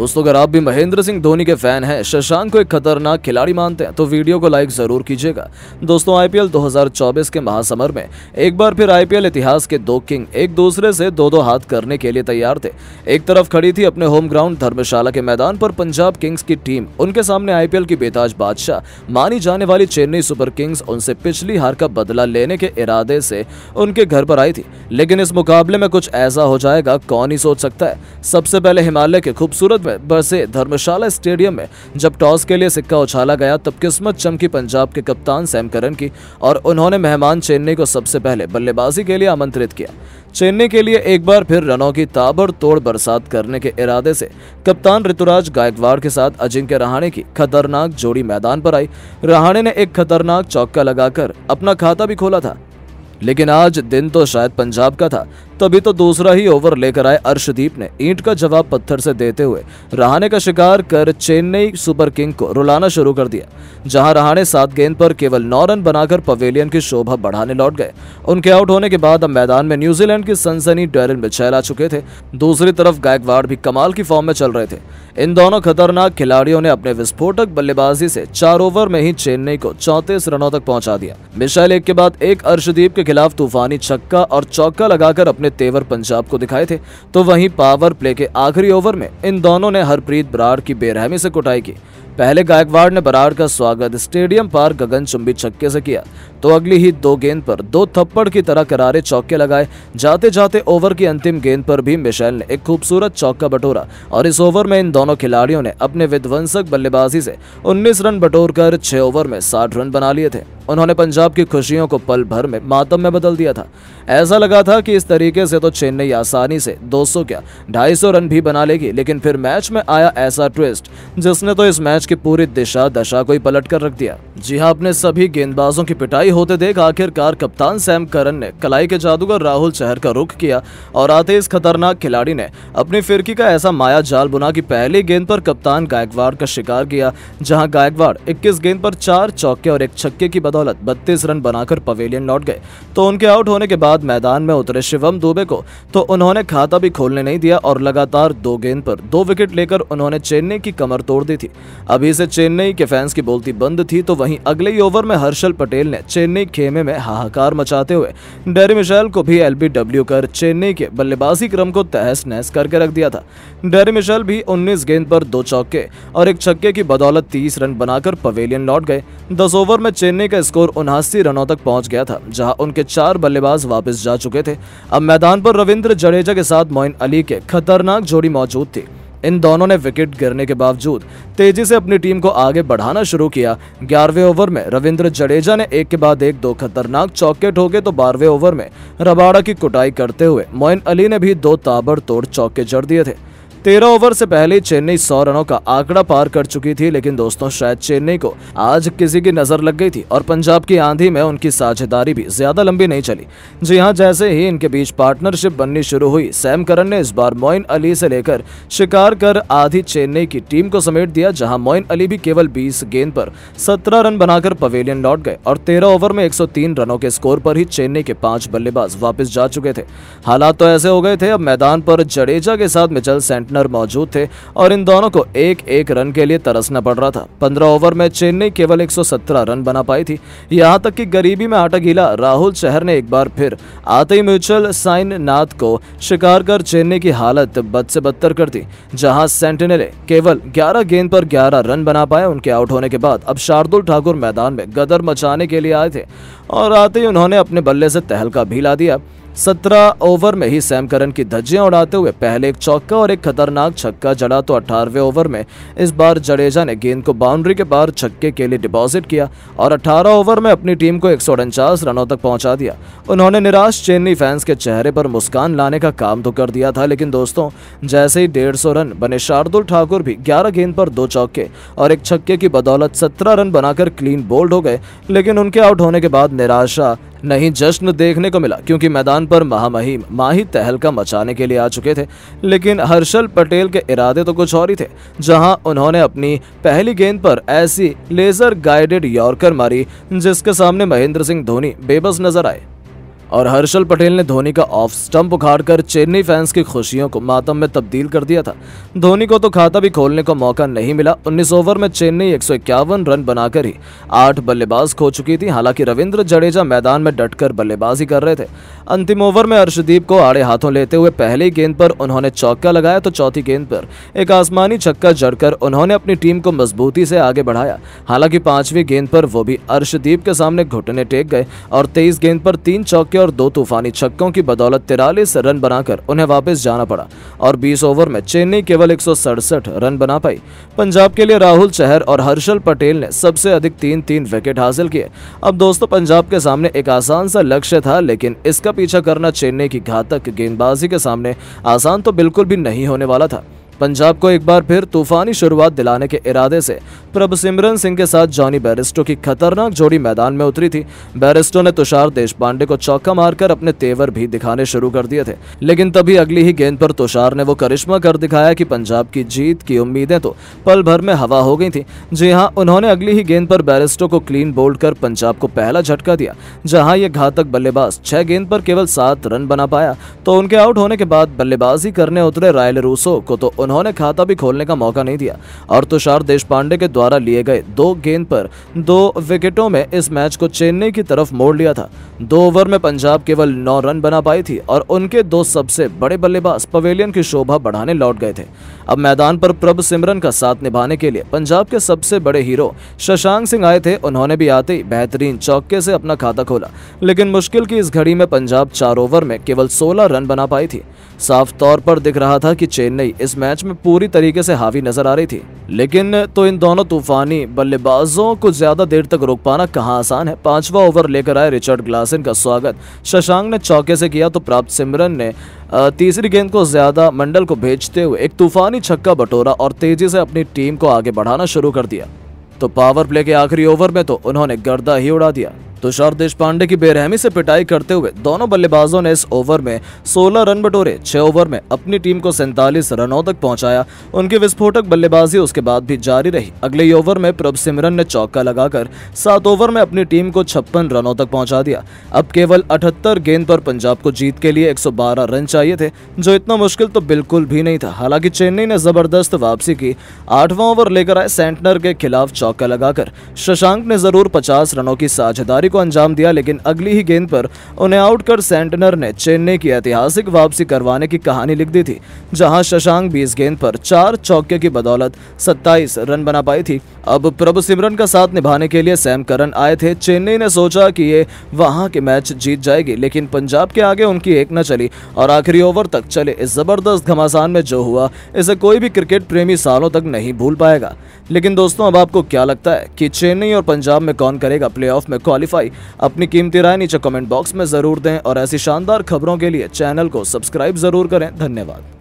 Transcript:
दोस्तों अगर आप भी महेंद्र सिंह धोनी के फैन हैं शशांक को एक खतरनाक खिलाड़ी मानते हैं तो वीडियो को लाइक जरूर कीजिएगा दोस्तों आईपीएल 2024 के महासमर में एक बार फिर आईपीएल इतिहास के दो किंग एक दूसरे से दो दो हाथ करने के लिए तैयार थे एक तरफ खड़ी थी अपने होम ग्राउंड धर्मशाला के मैदान पर पंजाब किंग्स की टीम उनके सामने आईपीएल की बेताज बादशाह मानी जाने वाली चेन्नई सुपर किंग्स उनसे पिछली हार का बदला लेने के इरादे से उनके घर पर आई थी लेकिन इस मुकाबले में कुछ ऐसा हो जाएगा कौन ही सोच सकता है सबसे पहले हिमालय के खूबसूरत में बसे धर्मशाला स्टेडियम में जब टॉस के लिए सिक्का उछाला गया तब किस्मत चमकी पंजाब के कप्तान सैम करन की और उन्होंने मेहमान चेन्नई को सबसे पहले बल्लेबाजी के लिए आमंत्रित किया चेन्नई के लिए एक बार फिर रनों की ताबड़तोड़ बरसात करने के इरादे से कप्तान ऋतुराज गायकवाड़ के साथ अजिंक्य रहाणे की खतरनाक जोड़ी मैदान पर आई रहाणे ने एक खतरनाक चौका लगाकर अपना खाता भी खोला था लेकिन आज दिन तो शायद पंजाब का था तभी तो दूसरा ही ओवर लेकर आए अर्शदीप ने ईंट का जवाब पत्थर से देते हुए रहाने का शिकार कर चेन्नई सुपर किंग को रुलाना शुरू कर दिया जहां रहाने सात गेंद पर केवल नौ रन बनाकर पवेलियन की शोभा बढ़ाने लौट गए उनके आउट होने के बाद अब मैदान में न्यूजीलैंड की सनसनी डेरिन मिचेल आ चुके थे दूसरी तरफ गायकवाड़ भी कमाल की फॉर्म में चल रहे थे इन दोनों खतरनाक खिलाड़ियों ने अपने विस्फोटक बल्लेबाजी से चार ओवर में ही चेन्नई को चौतीस रनों तक पहुंचा दिया मिशेल एक के बाद एक अर्शदीप के खिलाफ तूफानी छक्का और चौका लगाकर अपने में तेवर पंजाब को दिखाए थे तो वहीं पावर प्ले के आखिरी ओवर में इन दोनों ने हरप्रीत बराड़ की बेरहमी से कुटाई की पहले गायकवाड़ ने बरार का स्वागत स्टेडियम पर चुंबी छक्के से किया तो अगली ही दो गेंद पर दो थप्पड़ की तरह करारे चौके लगाए जाते जाते ओवर की अंतिम गेंद पर भी मिशेल ने एक खूबसूरत चौका बटोरा और इस ओवर में इन दोनों खिलाड़ियों ने अपने विध्वंसक बल्लेबाजी से 19 रन बटोर कर ओवर में साठ रन बना लिए थे उन्होंने पंजाब की खुशियों को पल भर में मातम में बदल दिया था ऐसा लगा था कि इस तरीके से तो चेन्नई आसानी से 200 क्या 250 रन भी बना लेगी लेकिन फिर मैच में आया ऐसा ट्विस्ट जिसने तो इस मैच उसके पूरी दिशा दशा को ही पलट कर रख दिया जी हाँ अपने सभी गेंदबाजों की पिटाई होते देख आखिरकार कप्तान सैम करन ने कलाई के जादूगर राहुल चहर का रुख किया और आते इस खतरनाक खिलाड़ी ने अपनी फिरकी का ऐसा माया जाल बुना कि पहली गेंद पर कप्तान गायकवाड़ का शिकार किया जहां गायकवाड़ 21 गेंद पर चार चौके और एक छक्के की बदौलत बत्तीस रन बनाकर पवेलियन लौट गए तो उनके आउट होने के बाद मैदान में उतरे शिवम दुबे को तो उन्होंने खाता भी खोलने नहीं दिया और लगातार दो गेंद पर दो विकेट लेकर उन्होंने चेन्नई की कमर तोड़ दी थी अभी से चेन्नई के फैंस की बोलती बंद थी तो वहीं वहीं अगले ही ओवर में हर्षल पटेल ने चेन्नई खेमे में हाहाकार मचाते हुए डेरी मिशेल को भी एलबीडब्ल्यू कर चेन्नई के बल्लेबाजी क्रम को तहस नहस करके रख दिया था डेरी मिशेल भी 19 गेंद पर दो चौके और एक छक्के की बदौलत 30 रन बनाकर पवेलियन लौट गए दस ओवर में चेन्नई का स्कोर उनासी रनों तक पहुंच गया था जहां उनके चार बल्लेबाज वापस जा चुके थे अब मैदान पर रविंद्र जडेजा के साथ मोइन अली के खतरनाक जोड़ी मौजूद थी इन दोनों ने विकेट गिरने के बावजूद तेजी से अपनी टीम को आगे बढ़ाना शुरू किया ग्यारहवें ओवर में रविंद्र जडेजा ने एक के बाद एक दो खतरनाक चौके ठोके तो बारहवें ओवर में रबाड़ा की कुटाई करते हुए मोइन अली ने भी दो ताबड़तोड़ चौके जड़ दिए थे तेरह ओवर से पहले चेन्नई सौ रनों का आंकड़ा पार कर चुकी थी लेकिन दोस्तों शायद चेन्नई को आज किसी की नजर लग गई थी और पंजाब की आंधी में उनकी साझेदारी भी ज्यादा लंबी नहीं चली जी हाँ जैसे ही इनके बीच पार्टनरशिप बननी शुरू हुई सैम करन ने इस बार मोइन अली से लेकर शिकार कर आधी चेन्नई की टीम को समेट दिया जहां मोइन अली भी केवल बीस गेंद पर सत्रह रन बनाकर पवेलियन लौट गए और तेरह ओवर में एक रनों के स्कोर पर ही चेन्नई के पांच बल्लेबाज वापिस जा चुके थे हालात तो ऐसे हो गए थे अब मैदान पर जडेजा के साथ मिचल सेंट ओपनर मौजूद थे और इन दोनों को एक एक रन के लिए तरसना पड़ रहा था पंद्रह ओवर में चेन्नई केवल एक रन बना पाई थी यहाँ तक की गरीबी में आटा गीला राहुल चहर ने एक बार फिर आते ही म्यूचुअल साइन नाथ को शिकार कर चेन्नई की हालत बद से बदतर कर दी जहां सेंटिनले केवल 11 गेंद पर 11 रन बना पाए उनके आउट होने के बाद अब शार्दुल ठाकुर मैदान में गदर मचाने के लिए आए थे और आते ही उन्होंने अपने बल्ले से तहलका भी ला दिया सत्रह ओवर में ही सैम करन की धज्जियां उड़ाते हुए पहले एक चौका और एक खतरनाक छक्का जड़ा तो अठारहवें ओवर में इस बार जडेजा ने गेंद को बाउंड्री के बाहर छक्के के लिए डिपॉजिट किया और अठारह ओवर में अपनी टीम को एक रनों तक पहुंचा दिया उन्होंने निराश चेन्नई फैंस के चेहरे पर मुस्कान लाने का काम तो कर दिया था लेकिन दोस्तों जैसे ही डेढ़ रन बने शार्दुल ठाकुर भी ग्यारह गेंद पर दो चौके और एक छक्के की बदौलत सत्रह रन बनाकर क्लीन बोल्ड हो गए लेकिन उनके आउट होने के बाद निराशा नहीं जश्न देखने को मिला क्योंकि मैदान पर महामहिम माही तहलका मचाने के लिए आ चुके थे लेकिन हर्षल पटेल के इरादे तो कुछ और ही थे जहां उन्होंने अपनी पहली गेंद पर ऐसी लेजर गाइडेड यॉर्कर मारी जिसके सामने महेंद्र सिंह धोनी बेबस नजर आए और हर्षल पटेल ने धोनी का ऑफ स्टंप उखाड़कर चेन्नई फैंस की खुशियों को मातम में तब्दील कर दिया था धोनी को तो खाता भी खोलने का मौका नहीं मिला 19 ओवर में चेन्नई एक रन बनाकर ही आठ बल्लेबाज खो चुकी थी हालांकि रविंद्र जडेजा मैदान में डटकर बल्लेबाजी कर रहे थे अंतिम ओवर में अर्शदीप को आड़े हाथों लेते हुए पहली गेंद पर उन्होंने चौका लगाया तो चौथी गेंद पर एक आसमानी छक्का जड़कर उन्होंने अपनी टीम को मजबूती से आगे बढ़ाया हालांकि पांचवी गेंद पर वो भी अर्शदीप के सामने घुटने टेक गए और तेईस गेंद पर तीन चौके और दो तूफानी छक्कों की बदौलत तिरालीस रन बनाकर उन्हें वापस जाना पड़ा और 20 ओवर में चेन्नई केवल एक रन बना पाई पंजाब के लिए राहुल चहर और हर्षल पटेल ने सबसे अधिक तीन तीन विकेट हासिल किए अब दोस्तों पंजाब के सामने एक आसान सा लक्ष्य था लेकिन इसका पीछा करना चेन्नई की घातक गेंदबाजी के सामने आसान तो बिल्कुल भी नहीं होने वाला था पंजाब को एक बार फिर तूफानी शुरुआत दिलाने के इरादे से प्रभ सिमरन सिंह के साथ जॉनी बैरिस्टो की खतरनाक जोड़ी मैदान में उतरी थी बैरिस्टो ने तुषार देशपांडे को चौका मारकर अपने तेवर भी दिखाने शुरू कर दिए थे लेकिन तभी अगली ही गेंद पर तुषार ने वो करिश्मा कर दिखाया कि पंजाब की जीत की उम्मीदें तो पल भर में हवा हो गई थी जी हाँ उन्होंने अगली ही गेंद पर बैरिस्टो को क्लीन बोल्ड कर पंजाब को पहला झटका दिया जहाँ ये घातक बल्लेबाज छह गेंद पर केवल सात रन बना पाया तो उनके आउट होने के बाद बल्लेबाजी करने उतरे रायल रूसो को तो उन्होंने खाता भी खोलने का मौका नहीं दिया और तुषार देशपांडे के द्वारा लिए गए दो गेंद पर दो विकेटों में इस मैच को चेन्नई की तरफ मोड़ लिया था दो ओवर में पंजाब केवल नौ रन बना पाई थी और उनके दो सबसे बड़े बल्लेबाज पवेलियन की शोभा बढ़ाने लौट गए थे अब मैदान पर प्रभ सिमरन का साथ निभाने के लिए पंजाब के सबसे बड़े हीरो शशांक सिंह आए थे उन्होंने भी आते ही बेहतरीन चौके से अपना खाता खोला लेकिन मुश्किल की इस घड़ी में पंजाब चार ओवर में केवल सोलह रन बना पाई थी साफ तौर पर दिख रहा था कि चेन्नई इस मैच मैच में पूरी तरीके से हावी नजर आ रही थी लेकिन तो इन दोनों तूफानी बल्लेबाजों को ज्यादा देर तक रोक पाना कहाँ आसान है पांचवा ओवर लेकर आए रिचर्ड ग्लासन का स्वागत शशांक ने चौके से किया तो प्राप्त सिमरन ने तीसरी गेंद को ज्यादा मंडल को भेजते हुए एक तूफानी छक्का बटोरा और तेजी से अपनी टीम को आगे बढ़ाना शुरू कर दिया तो पावर प्ले के आखिरी ओवर में तो उन्होंने गर्दा ही उड़ा दिया तुषार देशपांडे की बेरहमी से पिटाई करते हुए दोनों बल्लेबाजों ने इस ओवर में 16 रन बटोरे 6 ओवर में अपनी टीम को सैंतालीस रनों तक पहुंचाया उनकी विस्फोटक बल्लेबाजी उसके बाद भी जारी रही अगले ओवर में प्रभ सिमरन ने चौका लगाकर सात ओवर में अपनी टीम को छप्पन रनों तक पहुंचा दिया अब केवल अठहत्तर गेंद पर पंजाब को जीत के लिए एक रन चाहिए थे जो इतना मुश्किल तो बिल्कुल भी नहीं था हालांकि चेन्नई ने जबरदस्त वापसी की आठवां ओवर लेकर आए सेंटनर के खिलाफ चौका लगाकर शशांक ने जरूर पचास रनों की साझेदारी को अंजाम दिया लेकिन अगली ही गेंद पर उन्हें आउट कर सेंटनर ने चेन्नई की ऐतिहासिक वापसी करवाने की कहानी लिख दी थी जहां शशांक 20 गेंद पर चार चौके की बदौलत 27 रन बना पाई थी अब प्रभु सिमरन का साथ निभाने के लिए सैम करन आए थे चेन्नई ने सोचा कि ये वहां के मैच जीत जाएगी लेकिन पंजाब के आगे उनकी एक न चली और आखिरी ओवर तक चले इस जबरदस्त घमासान में जो हुआ इसे कोई भी क्रिकेट प्रेमी सालों तक नहीं भूल पाएगा लेकिन दोस्तों अब आपको क्या लगता है कि चेन्नई और पंजाब में कौन करेगा प्ले में क्वालिफाई भाई अपनी कीमती राय नीचे कमेंट बॉक्स में जरूर दें और ऐसी शानदार खबरों के लिए चैनल को सब्सक्राइब जरूर करें धन्यवाद